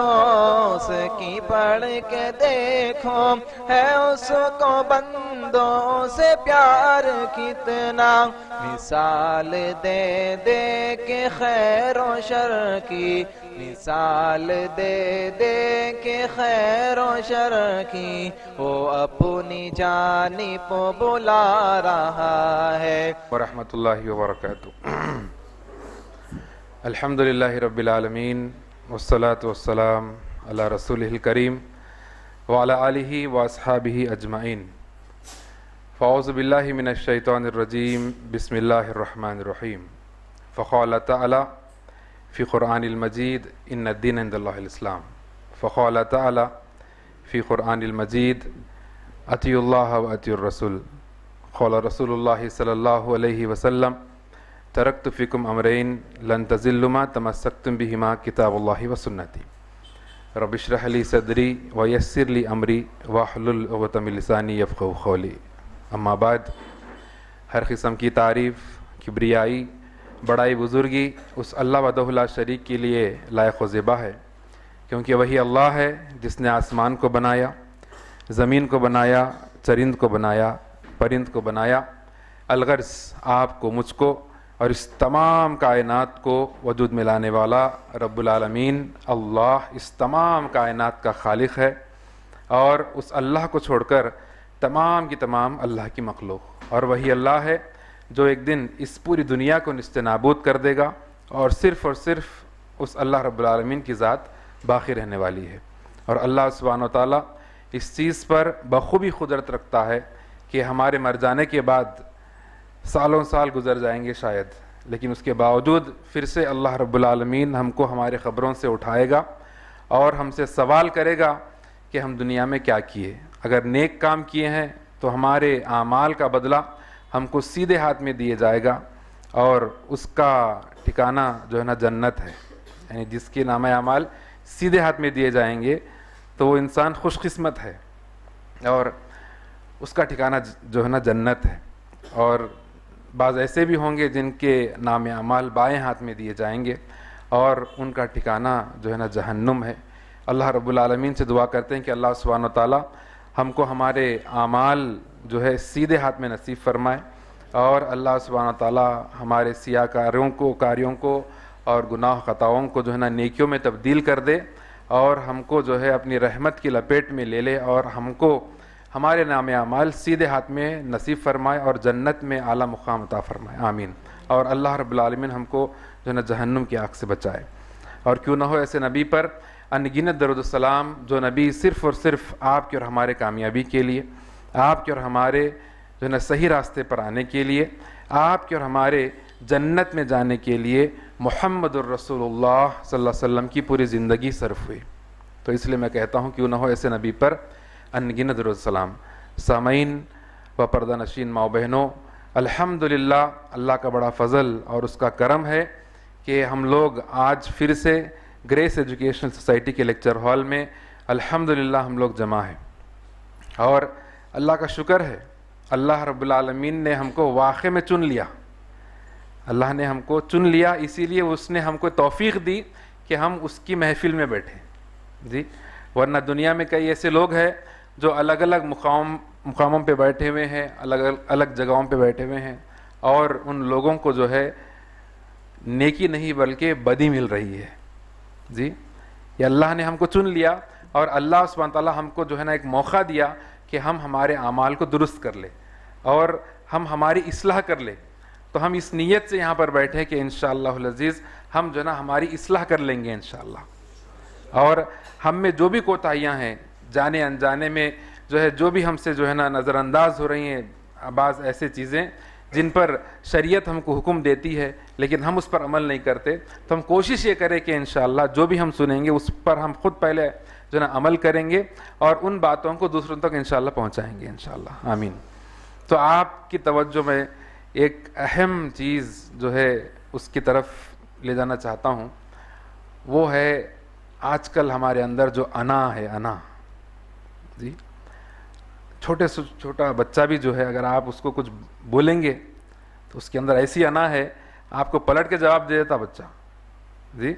की पढ़ के देखो है उसको बंदों से प्यार कितना मिसाल दे दे के खैर शर की मिसाल दे दे के खैर शर की वो अपनी जानी पो बुला रहा है वरहमत ला अलहमदिल्ला रबीआलमीन वसलात वसलाम अला रसूल करीम वाली आलि वासहाबी अजमाइन फ़ाउज़बिल्लिमिनशैतरजीम बसमीम फ़ाल तला फ़ी क़ुरानमजीद इन दिन इस्लाम फ़ाल तला फ़ी क़ुरानमजीद अतील्ला रसूल सल्ला वसम तरक्त फ़िकुम अमरैन लन तज़िल्लुमा तमसक्तुम बिहिमा किताबल्ला वसन्नति रबिशरहली सदरी वयसरली अमरी वाहतमिलसानी यफ़ो अम्माबाद हर किस्म की तारीफ़ किबरियाई बड़ाई बुज़ुर्गी उस अल्लाह वदहुल्ला शरीक के लिए लायक ज़िबा है क्योंकि वही अल्लाह है जिसने आसमान को बनाया ज़मीन को बनाया चरिंद को बनाया परिंद को बनाया अलगर्स आपको मुझको और इस तमाम कायनात को वजूद में लाने वाला रब्लमीन अल्लाह इस तमाम कायनात का खालिक है और उस अल्लाह को छोड़कर तमाम की तमाम अल्लाह की मखलूक और वही अल्लाह है जो एक दिन इस पूरी दुनिया को नस्त नाबूद कर देगा और सिर्फ़ और सिर्फ़ उस अल्लाह रब्लमीन की ज़ात बाकी रहने वाली है और अल्लाह सुबहान ताली इस चीज़ पर बखूबी कुदरत रखता है कि हमारे मर जाने के बाद सालों साल गुजर जाएंगे शायद लेकिन उसके बावजूद फिर से अल्लाह रब्लमीन हमको हमारे ख़बरों से उठाएगा और हमसे सवाल करेगा कि हम दुनिया में क्या किए अगर नेक काम किए हैं तो हमारे आमाल का बदला हमको सीधे हाथ में दिए जाएगा और उसका ठिकाना जो है ना जन्नत है यानी जिसके नाम आमाल सीधे हाथ में दिए जाएंगे तो वो इंसान खुशकस्मत है और उसका ठिकाना जो है ना जन्नत है और बाज़ ऐसे भी होंगे जिनके नाम अमाल बाएं हाथ में दिए जाएंगे और उनका ठिकाना जो है ना जहन्नुम है अल्लाह रब्लमीन से दुआ करते हैं कि अल्लाह सुबहान ताली हमको हमारे आमाल जो है सीधे हाथ में नसीब फरमाए और अल्लाह सुबहान ताली हमारे सिया को कार्यों को और गुनाह खताओं को जो है ना नेकियों में तब्दील कर दे और हमको जो है अपनी रहमत की लपेट में ले ले और हमको हमारे नाम अमाल सीधे हाथ में नसीब फरमाए और जन्नत में आला मुकाम अता फरमाए आमीन और अल्लाह रबालमिन हमको जो न जहन्नुम की आँख से बचाए और क्यों ना हो ऐसे नबी पर अनगिनत दरुदसलाम जो नबी सिर्फ़ और सिर्फ आपके और हमारे कामयाबी के लिए आपके और हमारे जो ना सही रास्ते पर आने के लिए आपके और हमारे जन्नत में जाने के लिए मोहम्मद रसोल वसम की पूरी ज़िंदगी सर्फ हुई तो इसलिए मैं कहता हूँ क्यों ना हो ऐसे नबी पर अनगिनतम सामीन व पर्दा नशीन माओ बहनों अल्हम्दुलिल्लाह अल्लाह का बड़ा फ़ज़ल और उसका करम है कि हम लोग आज फिर से ग्रेस एजुकेशनल सोसाइटी के लेक्चर हॉल में अल्हम्दुलिल्लाह हम लोग जमा हैं और अल्लाह का शुक्र है अल्लाह रबालमीन ने हमको वाक़े में चुन लिया अल्लाह ने हमको चुन लिया इसीलिए उसने हमको तोफ़ी दी कि हम उसकी महफिल में बैठें जी वरना दुनिया में कई ऐसे लोग हैं जो अलग अलग मुकाम मुकामों पे बैठे हुए हैं अलग अलग जगहों पे बैठे हुए हैं और उन लोगों को जो है नेकी नहीं बल्कि बदी मिल रही है जी ये अल्लाह ने हमको चुन लिया और अल्लाह उसमान ताली हमको जो है ना एक मौका दिया कि हम हमारे अमाल को दुरुस्त कर ले और हम हमारी इसलाह कर ले तो हम इस नीयत से यहाँ पर बैठे कि इन शजीज़ हम जो है ना हमारी इसलाह कर लेंगे इन और हम में जो भी कोताहियाँ हैं जाने अनजाने में जो है जो भी हमसे जो है ना नज़रअंदाज हो रही हैं बाज़ ऐसे चीज़ें जिन पर शरीयत हमको हुक्म देती है लेकिन हम उस पर अमल नहीं करते तो हम कोशिश ये करें कि इन जो भी हम सुनेंगे उस पर हम खुद पहले जो है ना अमल करेंगे और उन बातों को दूसरों तक इन पहुँचाएँगे इन आमीन तो आपकी तवज्जो में एक अहम चीज़ जो है उसकी तरफ ले जाना चाहता हूँ वो है आजकल हमारे अंदर जो अना है अना जी छोटे से छोटा बच्चा भी जो है अगर आप उसको कुछ बोलेंगे तो उसके अंदर ऐसी अना है आपको पलट के जवाब दे देता बच्चा जी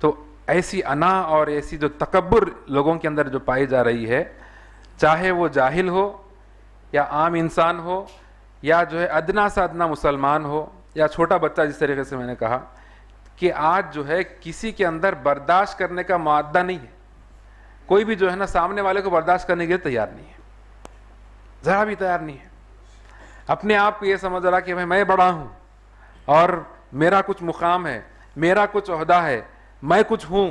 तो ऐसी अना और ऐसी जो तकबर लोगों के अंदर जो पाई जा रही है चाहे वो जाहिल हो या आम इंसान हो या जो है अदना सा अदना मुसलमान हो या छोटा बच्चा जिस तरीके से मैंने कहा कि आज जो है किसी के अंदर बर्दाश्त करने का मादा नहीं है कोई भी जो है ना सामने वाले को बर्दाश्त करने के लिए तैयार नहीं है ज़रा भी तैयार नहीं है अपने आप को ये समझ रहा कि भाई मैं बड़ा हूँ और मेरा कुछ मुकाम है मेरा कुछ अहदा है मैं कुछ हूँ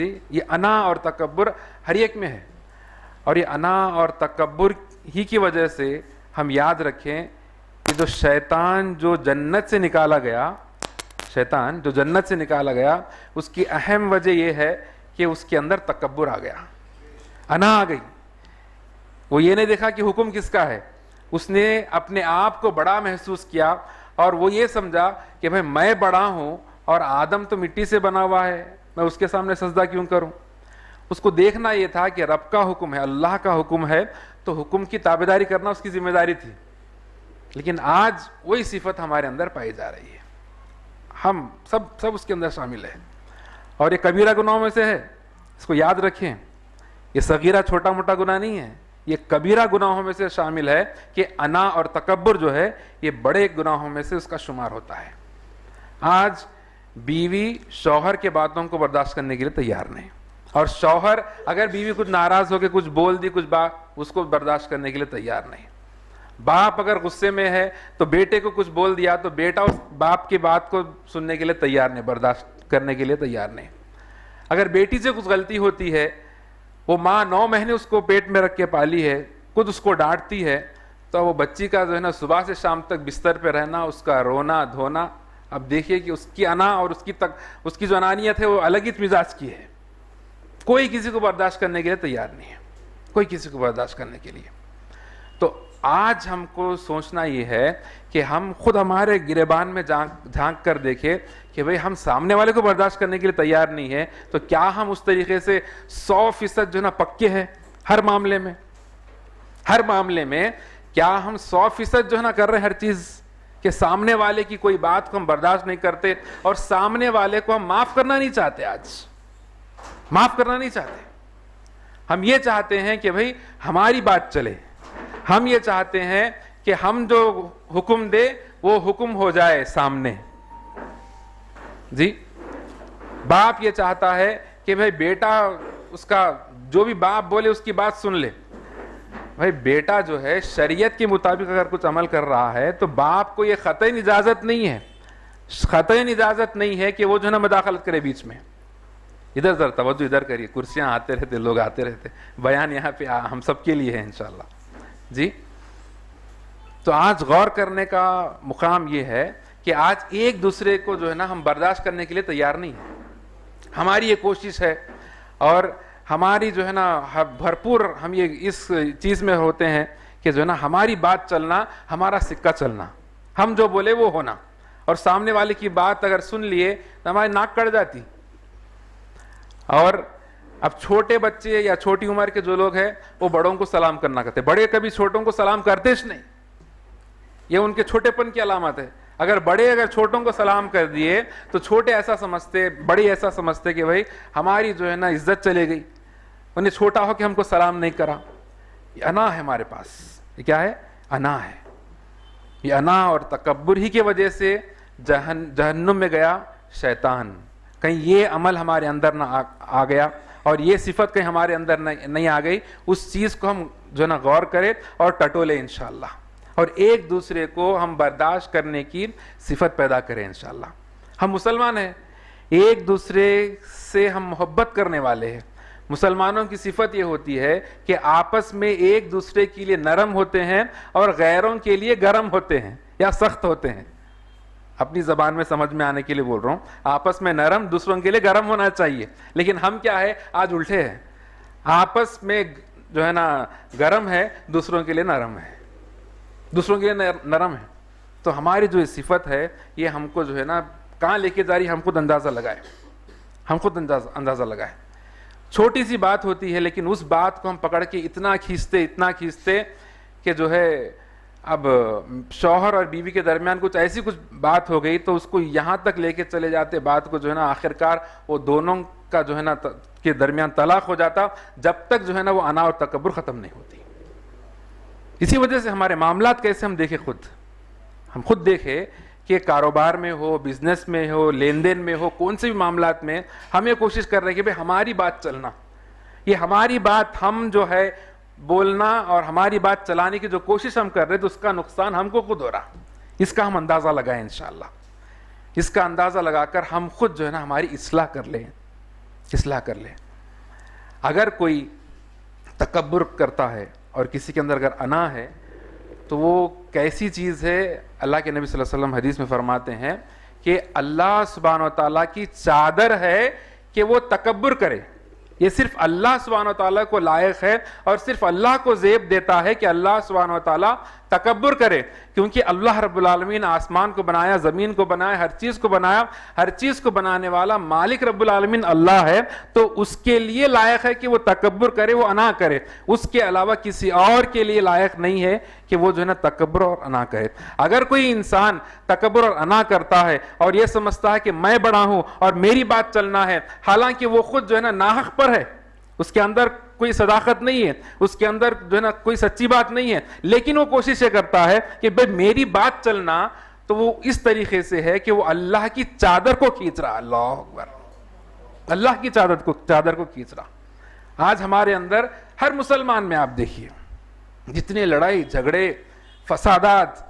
जी ये अना और तकबर हर एक में है और ये अना और तकबर ही की वजह से हम याद रखें कि जो शैतान जो जन्नत से निकाला गया शैतान जो जन्नत से निकाला गया उसकी अहम वजह यह है कि उसके अंदर तकबर आ गया अना आ गई वो ये नहीं देखा कि हुक्म किसका है उसने अपने आप को बड़ा महसूस किया और वो ये समझा कि भाई मैं बड़ा हूँ और आदम तो मिट्टी से बना हुआ है मैं उसके सामने सजदा क्यों करूँ उसको देखना ये था कि रब का हुक्म है अल्लाह का हुक्म है तो हुक्म की ताबेदारी करना उसकी जिम्मेदारी थी लेकिन आज वही सिफत हमारे अंदर पाई जा रही है हम सब सब उसके अंदर शामिल है और ये कबीरा गुनाहों में से है इसको याद रखें ये सगीरा छोटा मोटा गुनाह नहीं है ये कबीरा गुनाहों में से शामिल है कि अना और तकबर जो है ये बड़े गुनाहों में से उसका शुमार होता है आज बीवी शौहर के बातों को बर्दाश्त करने के लिए तैयार नहीं और शौहर अगर बीवी कुछ नाराज़ होकर कुछ बोल दी कुछ बात उसको बर्दाश्त करने के लिए तैयार नहीं बाप अगर गुस्से में है तो बेटे को कुछ बोल दिया तो बेटा उस बाप की बात को सुनने के लिए तैयार नहीं बर्दाश्त करने के लिए तैयार नहीं अगर बेटी से कुछ गलती होती है वो माँ नौ महीने उसको पेट में रख के पाली है खुद उसको डांटती है तो वो बच्ची का जो है ना सुबह से शाम तक बिस्तर पर रहना उसका रोना धोना अब देखिए कि उसकी अना और उसकी तक उसकी जो अनानियत है वो अलग ही मिजाज की है कोई किसी को बर्दाश्त करने के लिए तैयार नहीं है कोई किसी को बर्दाश्त करने के लिए तो आज हमको सोचना ये है कि हम खुद हमारे गिरेबान में झांक झांक कर देखें कि भाई हम सामने वाले को बर्दाश्त करने के लिए तैयार नहीं है तो क्या हम उस तरीके से सौ फीसद जो ना पक्के हैं हर मामले में हर मामले में क्या हम सौ फीसद जो है ना कर रहे हैं हर चीज़ के सामने वाले की कोई बात को हम बर्दाश्त नहीं करते और सामने वाले को हम माफ़ करना नहीं चाहते आज माफ़ करना नहीं चाहते हम ये चाहते हैं कि भाई हमारी बात चले हम ये चाहते हैं कि हम जो हुक्म दे वो हुक्म हो जाए सामने जी बाप ये चाहता है कि भाई बेटा उसका जो भी बाप बोले उसकी बात सुन ले भाई बेटा जो है शरीयत के मुताबिक अगर कुछ अमल कर रहा है तो बाप को ये ख़त इजाज़त नहीं है ख़त इजाज़त नहीं है कि वो जो है ना मदाखलत करे बीच में इधर उधर तवज्जो इधर करिए कुर्सियाँ आते रहते लोग आते रहते बयान यहाँ पे आ, हम सबके लिए है इनशाला जी तो आज गौर करने का मुकाम ये है कि आज एक दूसरे को जो है ना हम बर्दाश्त करने के लिए तैयार नहीं है हमारी ये कोशिश है और हमारी जो है ना भरपूर हम ये इस चीज़ में होते हैं कि जो है ना हमारी बात चलना हमारा सिक्का चलना हम जो बोले वो होना और सामने वाले की बात अगर सुन लिए तो हमारी नाक कट जाती और अब छोटे बच्चे या छोटी उम्र के जो लोग हैं वो बड़ों को सलाम करना करते बड़े कभी छोटों को सलाम करते नहीं ये उनके छोटेपन की अलामत है अगर बड़े अगर छोटों को सलाम कर दिए तो छोटे ऐसा समझते बड़े ऐसा समझते कि भाई हमारी जो है ना इज्जत चले गई उन्हें छोटा हो कि हमको सलाम नहीं करा ये अना है हमारे पास ये क्या है अना है ये अना और तकबर ही की वजह से जहन जहन्नुम में गया शैतान कहीं ये अमल हमारे अंदर ना आ, आ गया और ये सिफत कहीं हमारे अंदर नहीं, नहीं आ गई उस चीज़ को हम जो ना गौर करें और टटोले इन और एक दूसरे को हम बर्दाश्त करने की सिफत पैदा करें इन हम मुसलमान हैं एक दूसरे से हम मोहब्बत करने वाले हैं मुसलमानों की सिफत ये होती है कि आपस में एक दूसरे के लिए नरम होते हैं और गैरों के लिए गर्म होते हैं या सख्त होते हैं अपनी जबान में समझ में आने के लिए बोल रहा हूँ आपस में नरम दूसरों के लिए गर्म होना चाहिए लेकिन हम क्या है आज उल्टे हैं आपस में जो है ना गर्म है दूसरों के लिए नरम है दूसरों के लिए नरम है तो हमारी जो सिफत है ये हमको जो है ना कहाँ लेके जा रही हम खुद अंदाज़ा लगाए हम खुद अंदाजा अंदाज़ा लगाए छोटी सी बात होती है लेकिन उस बात को हम पकड़ के इतना खींचते इतना खींचते कि जो है अब शौहर और बीवी के दरमियान कुछ ऐसी कुछ बात हो गई तो उसको यहाँ तक लेके चले जाते बात को जो है ना आखिरकार वो दोनों का जो है ना के दरमियान तलाक हो जाता जब तक जो है ना वो अना और तकबर ख़त्म नहीं होती इसी वजह से हमारे मामला कैसे हम देखें खुद हम खुद देखें कि कारोबार में हो बिजनेस में हो लेन देन में हो कौन से भी मामला में हम ये कोशिश कर रहे हैं कि भाई हमारी बात चलना ये हमारी बात हम जो है बोलना और हमारी बात चलाने की जो कोशिश हम कर रहे थे उसका नुकसान हमको खुद हो रहा इसका हम अंदाज़ा लगाएं इन इसका अंदाज़ा लगाकर हम खुद जो है ना हमारी इसलाह कर लें इसलाह कर लें अगर कोई तकबर करता है और किसी के अंदर अगर अना है तो वो कैसी चीज़ है अल्लाह के नबी वसल्लम हदीस में फरमाते हैं कि अल्लाह सुबहान तला की चादर है कि वो तकबर करे ये सिर्फ अल्लाह सुबहान तला को लायक है और सिर्फ अल्लाह को जेब देता है कि अल्लाह सुबहान तला तकबर करे क्योंकि अल्लाह रबालमीन आसमान को बनाया ज़मीन को बनाया हर चीज़ को बनाया हर चीज़ को बनाने वाला मालिक रबालमीन अल्लाह है तो उसके लिए लायक है कि वो तकबर करे वो अना करे उसके अलावा किसी और के लिए लायक नहीं है कि वो जो है ना तकबर और अना करे अगर कोई इंसान तकबर और अना करता है और ये समझता है कि मैं बड़ा हूँ और मेरी बात चलना है हालांकि वो खुद जो है ना नाहक पर है उसके अंदर कोई सदाकत नहीं है उसके अंदर जो है ना कोई सच्ची बात नहीं है लेकिन वो कोशिश ये करता है कि भाई मेरी बात चलना तो वो इस तरीके से है कि वो अल्लाह की चादर को खींच रहा अल्लाह अकबर अल्लाह की चादर को चादर को खींच रहा आज हमारे अंदर हर मुसलमान में आप देखिए जितने लड़ाई झगड़े फसादात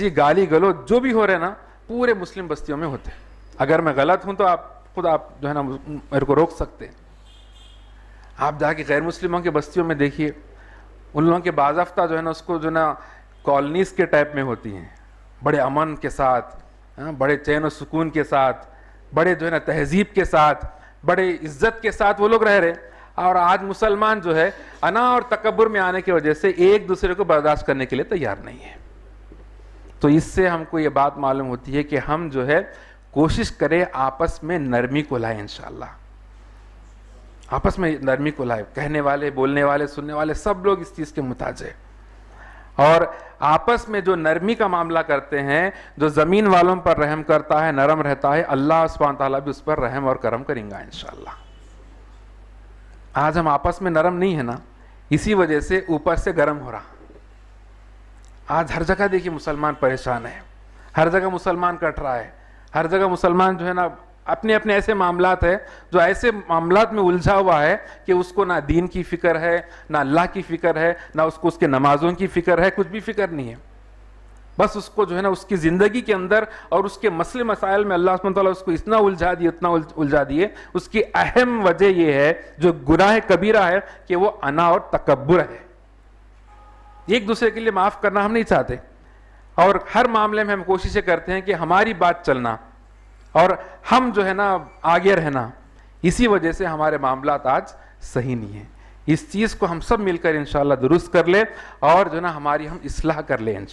जी गाली गलो जो भी हो रहे ना पूरे मुस्लिम बस्तियों में होते हैं अगर मैं गलत हूं तो आप खुद आप जो है ना मेरे को रोक सकते हैं आप जाके गैर मुस्लिमों के बस्तियों में देखिए उन लोगों के बाजाफ्ता जो है ना उसको जो है ना कॉलोनीस के टाइप में होती हैं बड़े अमन के साथ हाँ, बड़े चैन व सुकून के साथ बड़े जो है ना तहजीब के साथ बड़े इज्जत के साथ वो लोग रह रहे और आज मुसलमान जो है अना और तकबर में आने की वजह से एक दूसरे को बर्दाश्त करने के लिए तैयार नहीं है तो इससे हमको ये बात मालूम होती है कि हम जो है कोशिश करें आपस में नरमी को लाएं इंशाल्लाह आपस में नरमी को लाए कहने वाले बोलने वाले सुनने वाले सब लोग इस चीज़ के मुताज है और आपस में जो नरमी का मामला करते हैं जो ज़मीन वालों पर रहम करता है नरम रहता है अल्लाह स्वान ताला भी उस पर रहम और करम करेंगे इन आज हम आपस में नरम नहीं है ना इसी वजह से ऊपर से गर्म हो रहा आज हर जगह देखिए मुसलमान परेशान है हर जगह मुसलमान कट रहा है हर जगह मुसलमान जो है ना अपने अपने ऐसे मामला है जो ऐसे मामला में उलझा हुआ है कि उसको ना दीन की फिक्र है ना अल्लाह की फिक्र है ना उसको उसके नमाजों की फिक्र है कुछ भी फिक्र नहीं है बस उसको जो है ना उसकी ज़िंदगी के अंदर और उसके मसले मसाइल में अल्लाह ताला उसको इतना उलझा दिए इतना उलझा दिए उसकी अहम वजह यह है जो गुनाह कबीरा है कि वो अना और तकबर है एक दूसरे के लिए माफ़ करना हम नहीं चाहते और हर मामले में हम कोशिशें करते हैं कि हमारी बात चलना और हम जो है ना आगे रहना इसी वजह से हमारे मामला आज सही नहीं है इस चीज़ को हम सब मिलकर इन दुरुस्त कर ले और जो ना हमारी हम इसलाह कर ले इन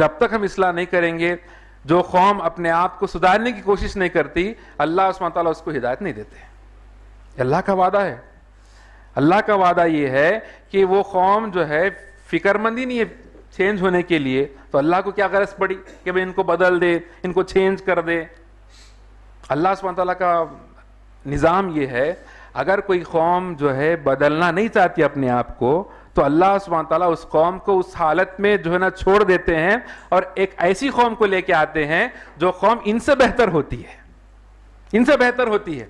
जब तक हम इसलाह नहीं करेंगे जो कौम अपने आप को सुधारने की कोशिश नहीं करती अल्लाह उसमें ताला उसको हिदायत नहीं देते अल्लाह का वादा है अल्लाह का वादा ये है कि वो कौम जो है फिक्रमंदी नहीं है चेंज होने के लिए तो अल्लाह को क्या गरज पड़ी कि भाई इनको बदल दे इनको चेंज कर दे अल्लाह सुबह का निज़ाम ये है अगर कोई कौम जो है बदलना नहीं चाहती अपने आप को तो अल्लाह सुबह उस कौम को उस हालत में जो है ना छोड़ देते हैं और एक ऐसी कौम को लेके आते हैं जो कौम इनसे बेहतर होती है इनसे बेहतर होती है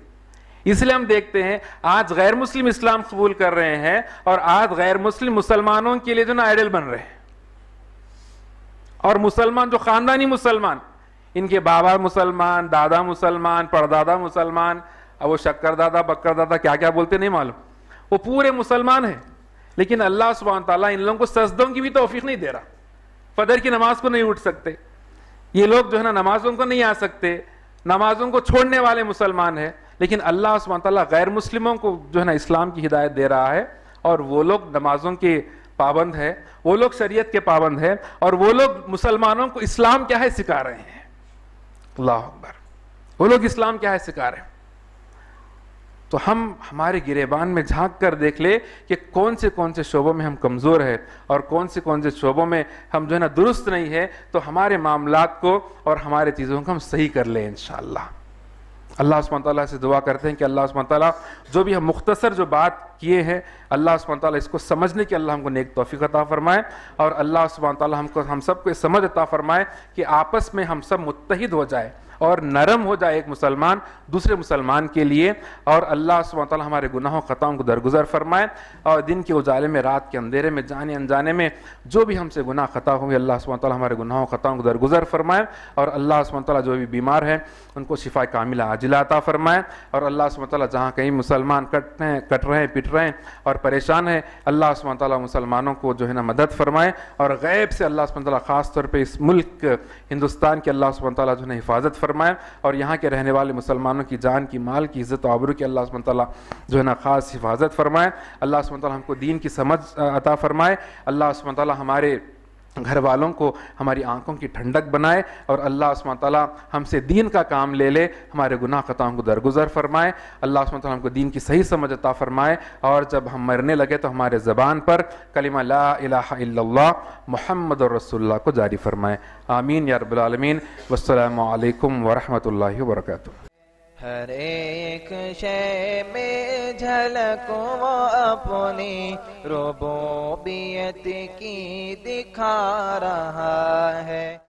इसलिए हम देखते हैं आज गैर मुस्लिम इस्लाम कबूल कर रहे हैं और आज गैर मुस्लिम मुसलमानों के लिए जो ना आइडल बन रहे हैं और मुसलमान जो खानदानी मुसलमान इनके बाबा मुसलमान दादा मुसलमान परदादा मुसलमान अब वो शक्कर दादा बकर दादा क्या क्या बोलते नहीं मालूम वो पूरे मुसलमान हैं लेकिन अल्लाह सुबहान तला इन लोगों को सजदों की भी तोफीक नहीं दे रहा फदर की नमाज को नहीं उठ सकते ये लोग जो है ना नमाजों को नहीं आ सकते नमाजों को छोड़ने वाले मुसलमान हैं लेकिन अल्लाह सुबहान तला गैर मुस्लिमों को जो है ना इस्लाम की हिदायत दे रहा है और वो लोग नमाजों के पाबंद है वो लोग शरीयत के पाबंद है और वो लोग मुसलमानों को इस्लाम क्या है सिखा रहे हैं अल्लाह अकबर वो लोग इस्लाम क्या है सिखा रहे हैं तो हम हमारे गिरेबान में झांक कर देख ले कि कौन से कौन से शोबों में हम कमज़ोर है और कौन से कौन से शोबों में हम जो है ना दुरुस्त नहीं है तो हमारे मामला को और हमारे चीज़ों को हम सही कर लें इन अल्लाह उसमान तला से दुआ करते हैं कि अल्लाह उसमान तला जो भी हम मुख्तसर जो बात किए हैं अल्लाह उसमान तला इसको समझने के अल्लाह हमको नेक तोफ़ी अता फ़रमाए और अल्लाह उसमान तला हमको हम सबको समझ अता फ़रमाए कि आपस में हम सब मुतहद हो जाए और नरम हो जाए एक मुसलमान दूसरे मुसलमान के लिए और अल्लाह सुबह हमारे गुनाहों ख़ताओं को दरगुजर फरमाए और दिन के उजाले में रात के अंधेरे में जाने अनजाने में जो भी हमसे गुनाह ख़ता होंगे अल्लाह सुबह हमारे गुनाहों ख़ताओं को दरगुजर फरमाए और अल्लाह सुबह जो भी बीमार है उनको शिफा कामिला आजिलाता फरमाए और अल्लाह सुबह जहाँ कहीं मुसलमान कट हैं कट रहे हैं पिट रहे हैं और परेशान है अल्लाह सुबह मुसलमानों को जो है ना मदद फरमाए और गैब से अल्लाह सुबह ख़ास तौर पर इस मुल्क हिंदुस्तान के अल्लाह सुबह जो है हिफाजत फरमाए फरमाए और यहाँ के रहने वाले मुसलमानों की जान की माल की इज़्ज़त आबरू की अल्लाह ताली जो है ना ख़ास हिफाजत फरमाए अल्लाह ताली हमको दीन की समझ अता फ़रमाए अल्लाह ताली हमारे घर वालों को हमारी आंखों की ठंडक बनाए और अल्लाह सुबह ताली हमसे दीन का काम ले ले हमारे गुनाह खताओं को दरगुजर फरमाए अल्लाह सुबह हमको दीन की सही समझ अता फरमाए और जब हम मरने लगे तो हमारे ज़बान पर कलिमा ला इला मोहम्मद रसोल्ला को जारी फरमाए आमीन या रबालमीन वसलम वरहमल वर्का हर एक शय में झलको अपनी रोबोबियत की दिखा रहा है